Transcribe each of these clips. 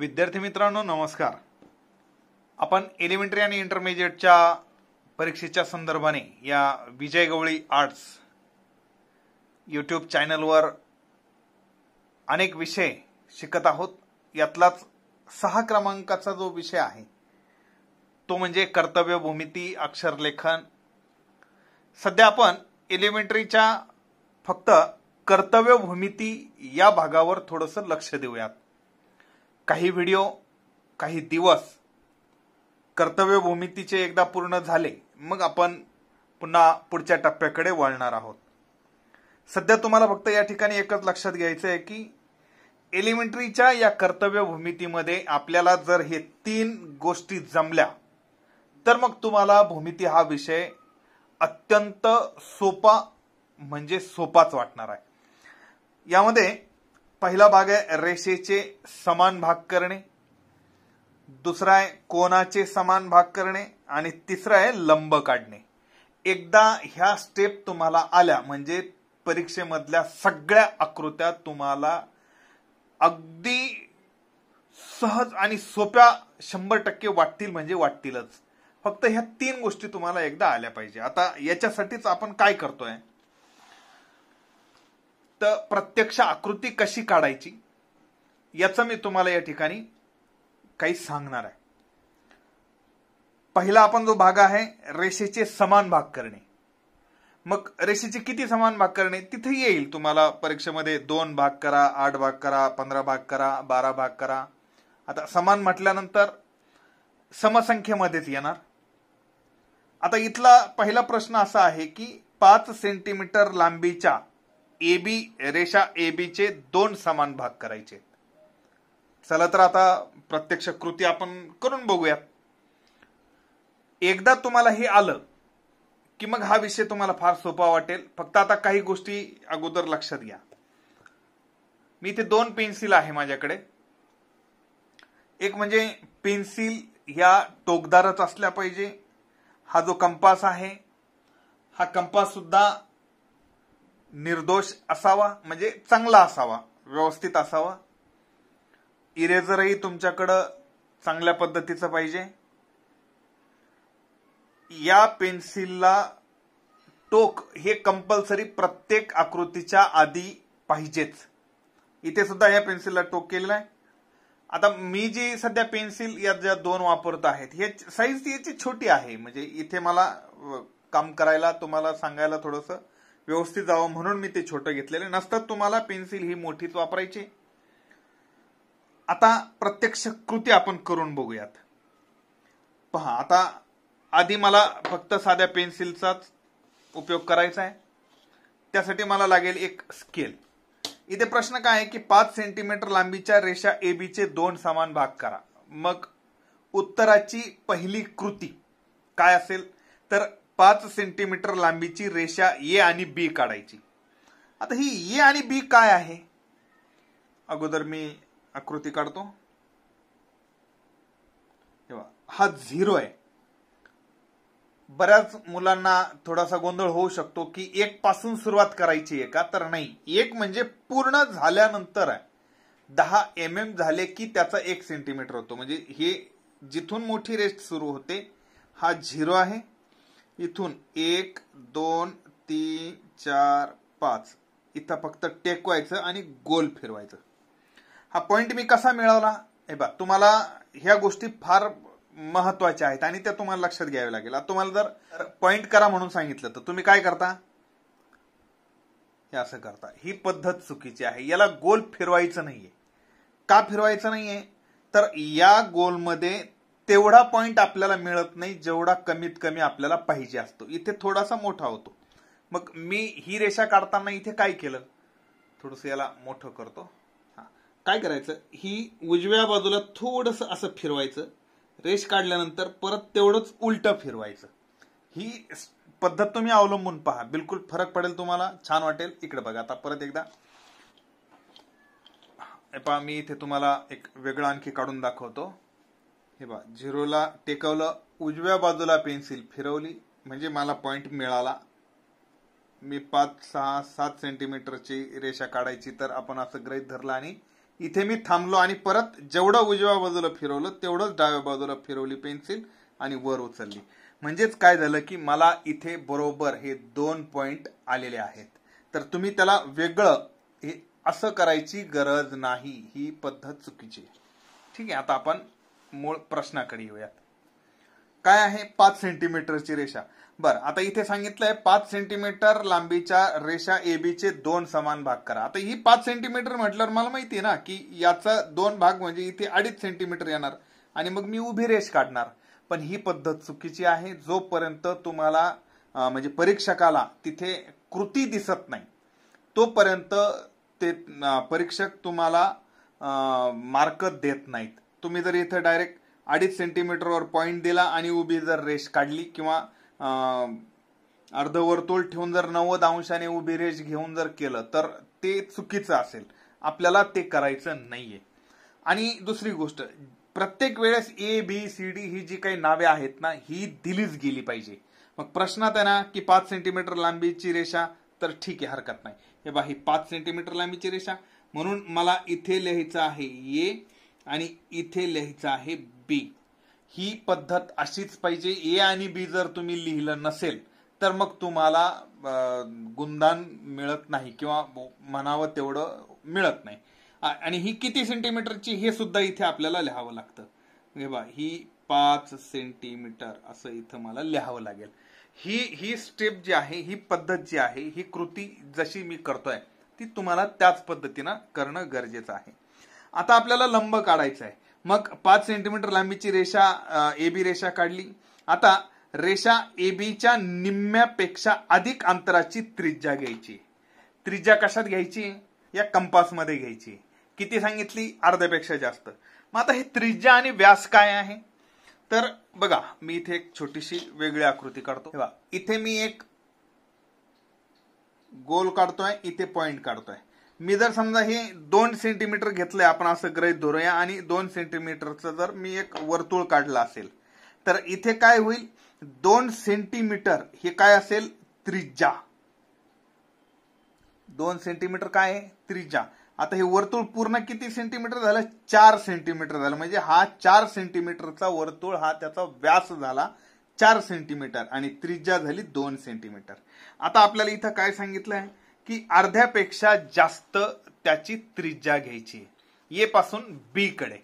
विद्यार्थी मित्रांनो नमस्कार आपण एलिमेंटरी आणि इंटरमिजिएटच्या परीक्षेच्या संदर्भाने या विजय गवळी आर्ट्स यूट्यूब चॅनलवर अनेक विषय शिकत आहोत यातलाच सहा क्रमांकाचा जो विषय आहे तो म्हणजे कर्तव्य भूमिती अक्षरलेखन सध्या आपण एलिमेंटरीच्या फक्त कर्तव्य भूमिती या भागावर थोडंसं लक्ष देऊयात काही व्हिडिओ काही दिवस कर्तव्य भूमितीचे एकदा पूर्ण झाले मग आपण पुन्हा पुढच्या टप्प्याकडे वळणार आहोत सध्या तुम्हाला फक्त या ठिकाणी एकच लक्षात घ्यायचं आहे की एलिमेंटरीच्या या कर्तव्य भूमितीमध्ये आपल्याला जर हे तीन गोष्टी जमल्या तर मग तुम्हाला भूमिती हा विषय अत्यंत सोपा म्हणजे सोपाच वाटणार आहे यामध्ये पहिला भाग आहे रेषेचे समान भाग करणे दुसरा आहे कोणाचे समान भाग करणे आणि तिसरा आहे लंब काढणे एकदा ह्या स्टेप तुम्हाला आल्या म्हणजे परीक्षेमधल्या सगळ्या आकृत्या तुम्हाला अगदी सहज आणि सोप्या शंभर टक्के वाटतील म्हणजे वाटतीलच फक्त ह्या तीन गोष्टी तुम्हाला एकदा आल्या पाहिजे आता याच्यासाठीच आपण काय करतोय तर प्रत्यक्ष आकृती कशी काढायची याचं मी तुम्हाला या ठिकाणी काही सांगणार आहे पहिला आपण जो भाग आहे रेषेचे समान भाग करणे मग रेषेचे किती समान भाग करणे तिथे येईल तुम्हाला परीक्षेमध्ये दोन भाग करा आठ भाग करा पंधरा भाग करा बारा भाग करा आता समान म्हटल्यानंतर समसंख्येमध्येच येणार आता इथला पहिला प्रश्न असा आहे की पाच सेंटीमीटर लांबीच्या एबी रेषा ए चे दोन समान भाग करायचे चला तर आता प्रत्यक्ष कृती आपण करून बघूयात एकदा तुम्हाला हे आलं की मग हा विषय तुम्हाला फार सोपा वाटेल फक्त आता काही गोष्टी अगोदर लक्षात घ्या मी इथे दोन पेन्सिल आहे माझ्याकडे एक म्हणजे पेन्सिल या टोकदारच असल्या पाहिजे हा जो कंपास आहे हा कंपास सुद्धा निर्दोष असावा म्हणजे चांगला असावा व्यवस्थित असावा इरेझरही तुमच्याकडं चांगल्या पद्धतीचं पाहिजे या पेन्सिलला टोक हे कंपल्सरी प्रत्येक आकृतीच्या आधी पाहिजेच इथे सुद्धा या पेन्सिलला टोक केलेला आहे आता मी जी सध्या पेन्सिल या ज्या दोन वापरत आहेत हे साईज याची छोटी आहे म्हणजे इथे मला काम करायला तुम्हाला सांगायला थोडंसं व्यवस्थित जावं म्हणून मी ते छोटं घेतलेलं नसतात तुम्हाला पेन्सिल ही मोठीच वापरायची आता प्रत्यक्ष कृती आपण करून बघूयात पहा आता आधी मला फक्त साध्या पेन्सिलचाच उपयोग करायचा आहे त्यासाठी मला लागेल एक स्केल इथे प्रश्न काय आहे की पाच सेंटीमीटर लांबीच्या रेषा ए बीचे दोन समान भाग करा मग उत्तराची पहिली कृती काय असेल तर पाच सेंटीमीटर लांबीची रेषा ए आणि बी काढायची आता ही ए आणि बी काय आहे अगोदर मी आकृती काढतो हा झिरो आहे बऱ्याच मुलांना थोडासा गोंधळ होऊ शकतो की एक पासून सुरुवात करायची आहे का तर नाही एक म्हणजे पूर्ण झाल्यानंतर आहे दहा एम एम झाले की त्याचा एक सेंटीमीटर होतो म्हणजे हे जिथून मोठी रेस्ट सुरू होते हा झिरो आहे इथून एक दोन तीन चार पाच इथं फक्त टेकवायचं आणि गोल फिरवायचं हा पॉइंट मी कसा मिळवला हे बा तुम्हाला ह्या गोष्टी फार महत्वाच्या आहेत आणि त्या तुम्हाला लक्षात घ्याव्या लागेल तुम्हाला जर पॉइंट करा म्हणून सांगितलं तर तुम्ही काय करता हे असं करता ही पद्धत चुकीची आहे याला गोल फिरवायचं नाहीये का फिरवायचं नाहीये तर या गोलमध्ये तेवढा पॉइंट आपल्याला मिळत नाही जेवढा कमीत कमी आपल्याला पाहिजे असतो इथे थोडासा मोठा होतो मग मी ही रेषा काढताना इथे काय केलं थोडस याला मोठं करतो हा काय करायचं ही उजव्या बाजूला थोडस असं फिरवायचं रेष काढल्यानंतर परत तेवढंच उलट फिरवायचं ही पद्धत तुम्ही अवलंबून पहा बिलकुल फरक पडेल तुम्हाला छान वाटेल इकडे बघा आता परत एकदा पहा मी इथे तुम्हाला एक वेगळं आणखी काढून दाखवतो हे बा झिरोला टेकवलं उजव्या बाजूला पेन्सिल फिरवली म्हणजे मला पॉइंट मिळाला मी पाच सहा सात सेंटीमीटरची रेषा काढायची तर आपण असं ग्रहित धरलं आणि इथे मी थांबलो आणि परत जेवढं उजव्या बाजूला फिरवलं तेवढंच डाव्या बाजूला फिरवली पेन्सिल आणि वर उचलली म्हणजेच काय झालं की मला इथे बरोबर हे दोन पॉइंट आलेले आहेत तर तुम्ही त्याला वेगळं हे असं करायची गरज नाही ही पद्धत चुकीची ठीक आहे आता आपण मूळ प्रश्नाकडे येऊयात काय आहे पाच सेंटीमीटरची रेषा बर आता इथे सांगितलंय पाच सेंटीमीटर लांबीच्या रेषा बी चे दोन समान भाग करा आता ही पाच सेंटीमीटर म्हटल्यावर मला माहिती ना की याचा दोन भाग म्हणजे इथे अडीच सेंटीमीटर येणार आणि मग मी उभी रेष काढणार पण ही पद्धत चुकीची आहे जोपर्यंत तुम्हाला म्हणजे परीक्षकाला तिथे कृती दिसत नाही तोपर्यंत ते परीक्षक तुम्हाला मार्क देत नाहीत तुम्ही जर इथं डायरेक्ट अडीच सेंटीमीटरवर पॉईंट दिला आणि उभी जर रेष काढली किंवा अर्धवर्तुळ ठेवून जर नव्वद अंशाने उभी रेष घेऊन जर केलं तर ते चुकीचं असेल आपल्याला ते करायचं नाहीये आणि दुसरी गोष्ट प्रत्येक वेळेस ए बी सी डी ही जी काही नावे आहेत ना ही दिलीच गेली पाहिजे मग प्रश्न आहे ना की पाच सेंटीमीटर लांबीची रेषा तर ठीक आहे हरकत नाही हे बा ही पाच सेंटीमीटर लांबीची रेषा म्हणून मला इथे लिहायचं आहे ए आणि इथे लिहायचं आहे बी ही पद्धत अशीच पाहिजे ए आणि बी जर तुम्ही लिहिलं नसेल तर मग तुम्हाला गुंदान मिळत नाही किंवा म्हणावं तेवढं मिळत नाही आणि ही किती सेंटीमीटरची हे सुद्धा इथे आपल्याला लिहावं लागतं हे बा ही पाच सेंटीमीटर असं इथं मला लिहावं लागेल ही ही स्टेप जी आहे ही पद्धत जी आहे ही कृती जशी मी करतोय ती तुम्हाला त्याच पद्धतीनं करणं गरजेचं आहे आता आपल्याला लंब काढायचा आहे मग पाच सेंटीमीटर लांबीची रेषा ए बी रेषा काढली आता रेषा ए बीच्या निम्म्यापेक्षा अधिक अंतराची त्रिज्या घ्यायची त्रिज्या कशात घ्यायची या कंपासमध्ये घ्यायची किती सांगितली अर्ध्यापेक्षा जास्त मग आता हे त्रिज्या आणि व्यास काय आहे तर बघा मी इथे एक छोटीशी वेगळी आकृती काढतो इथे मी एक गोल काढतोय इथे पॉइंट काढतोय मी जर समजा हे दोन सेंटीमीटर घेतलंय आपण असं ग्रहित धरूया आणि दोन सेंटीमीटरचं जर मी एक वर्तुळ काढलं असेल तर इथे काय होईल दोन सेंटीमीटर हे काय असेल त्रिज्या दोन सेंटीमीटर काय आहे त्रिज्या आता हे वर्तुळ पूर्ण किती सेंटीमीटर झालं चार सेंटीमीटर झालं म्हणजे हा चार सेंटीमीटरचा वर्तुळ हा त्याचा व्यास झाला चार सेंटीमीटर आणि त्रिज्या झाली दोन सेंटीमीटर आता आपल्याला इथं काय सांगितलं आहे की अर्ध्यापेक्षा जास्त त्याची त्रिज्या घ्यायची ए पासून बी कडे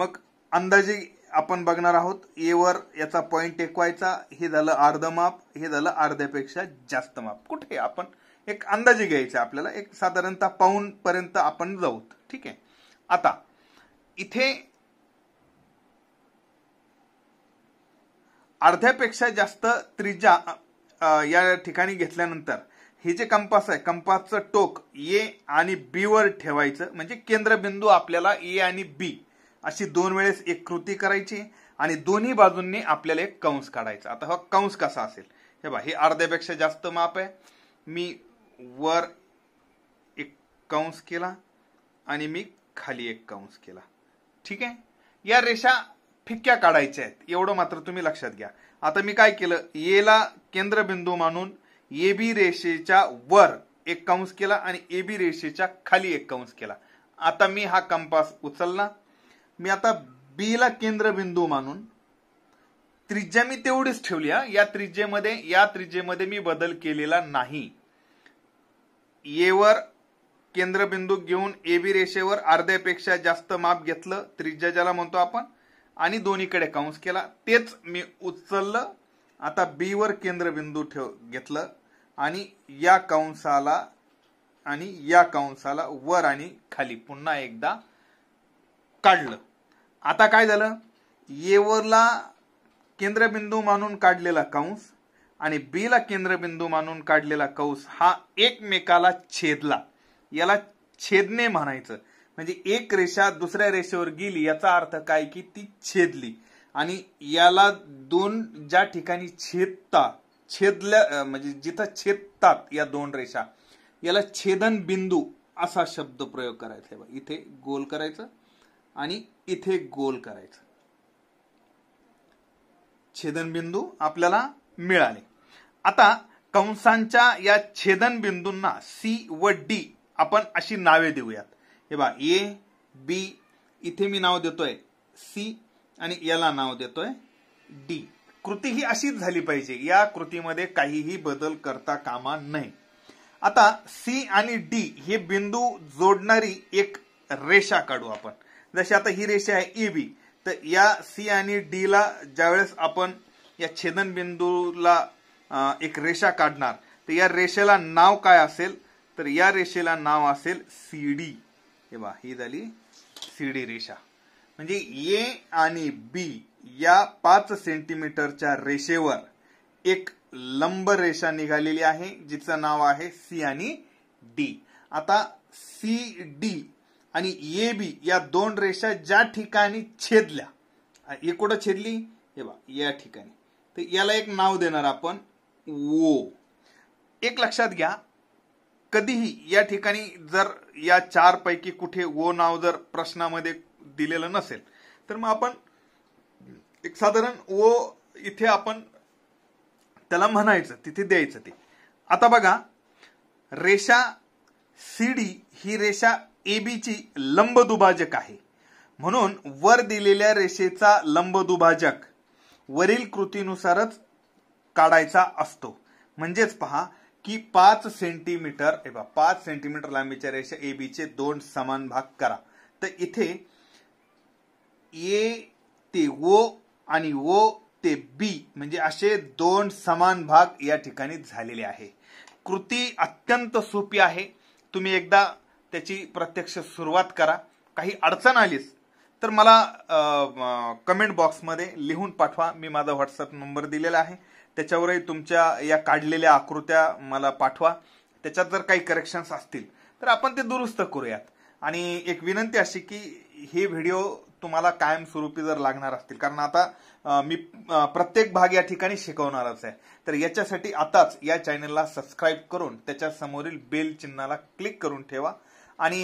मग अंदाजे आपण बघणार आहोत ए वर याचा पॉईंट टेकवायचा हे झालं अर्ध माप हे झालं अर्ध्यापेक्षा जास्त माप कुठे आपण एक अंदाजे घ्यायचं आपल्याला एक साधारणतः पाऊन पर्यंत आपण जाऊ ठीक आहे आता इथे अर्ध्यापेक्षा जास्त त्रिज्या या ठिकाणी घेतल्यानंतर हे जे कंपास आहे कंपासचं टोक ए आणि बी वर ठेवायचं म्हणजे केंद्रबिंदू आपल्याला ए आणि बी अशी दोन वेळेस एक कृती करायची आणि दोन्ही बाजूंनी आपल्याला एक कंस काढायचा आता हा कंस कसा असेल हे बा हे अर्ध्यापेक्षा जास्त माप आहे मी वर एक कंस केला आणि मी खाली एक कंस केला ठीक आहे या रेषा फिक्क्या काढायच्या आहेत एवढं मात्र तुम्ही लक्षात घ्या आता मी काय केलं येला केंद्रबिंदू मानून ए बी रेषेच्या वर एक कंस केला आणि एबी रेषेच्या खाली एक कंस केला आता मी हा कंपास उचलला मी आता बी ला केंद्रबिंदू मानून त्रिज्या मी तेवढीच ठेवली या त्रिज्येमध्ये या त्रिज्येमध्ये मी बदल केलेला नाही ए वर केंद्रबिंदू घेऊन एबी रेषेवर अर्ध्यापेक्षा जास्त माप घेतलं त्रिज्या ज्याला म्हणतो आपण आणि दोन्हीकडे काउंस केला तेच मी उचललं आता बी वर केंद्रबिंदू ठेव घेतलं आणि या कंसाला आणि या कंसाला वर आणि खाली पुन्हा एकदा काढलं आता काय झालं येवरला केंद्रबिंदू मानून काढलेला कंस आणि बीला केंद्रबिंदू मानून काढलेला कंस हा एकमेकाला छेदला याला छेदणे म्हणायचं म्हणजे एक रेषा दुसऱ्या रेषेवर गेली याचा अर्थ काय की ती छेदली आणि याला दोन ज्या ठिकाणी छेदता छेदल्या म्हणजे जिथं छेदतात या दोन रेषा याला छेदन बिंदू असा शब्द प्रयोग करायचा आहे इथे गोल करायचं आणि इथे गोल करायचं छेदन बिंदू आपल्याला मिळाले आता कंसांच्या या छेदन बिंदूंना सी व डी आपण अशी नावे देऊयात हे बा ए बी इथे मी नाव देतोय सी आणि याला नाव देतोय डी कृती ही अशीच झाली पाहिजे या कृतीमध्ये काहीही बदल करता कामा नये आता सी आणि डी हे बिंदू जोडणारी एक रेषा काढू आपण जशी आता ही रेषा आहे ए e बी तर या सी आणि डी ला ज्यावेळेस आपण या छेदन बिंदूला एक रेषा काढणार तर या रेषेला नाव काय असेल तर या रेषेला नाव असेल सी डी हे बा ही झाली सी डी रेषा म्हणजे ए आणि बी या पाच सेंटीमीटरच्या रेषेवर एक लंब रेषा निघालेली आहे जिचं नाव आहे सी आणि डी आता सी डी आणि ए बी या दोन रेषा ज्या ठिकाणी छेदल्या हे कुठं छेदली हे बा या ठिकाणी तर याला एक नाव देणार आपण ओ एक लक्षात घ्या कधीही या ठिकाणी जर या चारपैकी कुठे ओ नाव जर प्रश्नामध्ये दिलेलं नसेल तर मग आपण एक साधारण ओ इथे आपण त्याला म्हणायचं तिथे द्यायचं ते आता बघा रेषा सी डी ही रेषा ए बीची लंब दुभाजक आहे म्हणून वर दिलेल्या रेषेचा लंब दुभाजक वरील कृतीनुसारच काढायचा असतो म्हणजेच पहा की पाच सेंटीमीटर पाच सेंटीमीटर लांबीच्या रेषा ए बीचे दोन समान भाग करा तर इथे ए ते ओ आणि ओ ते बी म्हणजे असे दोन समान भाग या ठिकाणी झालेले आहे कृती अत्यंत सोपी आहे तुम्ही एकदा त्याची प्रत्यक्ष सुरुवात करा काही अडचण आलीच तर मला कमेंट बॉक्समध्ये लिहून पाठवा मी माझा व्हॉट्सअप नंबर दिलेला आहे त्याच्यावरही तुमच्या या काढलेल्या आकृत्या मला पाठवा त्याच्यात जर काही करेक्शन्स असतील तर आपण ते दुरुस्त करूयात आणि एक विनंती अशी की हे व्हिडिओ तुम्हाला कायमस्वरूपी जर लागणार असतील कारण आता मी प्रत्येक भाग या ठिकाणी शिकवणारच आहे तर याच्यासाठी आताच या चॅनलला सबस्क्राईब करून त्याच्या समोरील बेल चिन्हाला क्लिक करून ठेवा आणि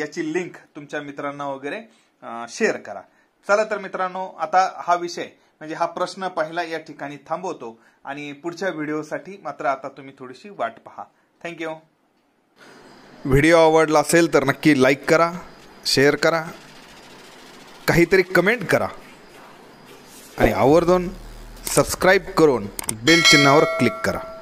याची लिंक तुमच्या मित्रांना वगैरे शेअर करा चला तर मित्रांनो आता हा विषय म्हणजे हा प्रश्न पहिला या ठिकाणी थांबवतो आणि पुढच्या व्हिडिओसाठी मात्र आता तुम्ही थोडीशी वाट पहा थँक्यू व्हिडिओ आवडला असेल तर नक्की लाईक करा शेअर करा काहीतरी कमेंट करा आणि आवर्जून सबस्क्राईब करून बेल चिन्हावर क्लिक करा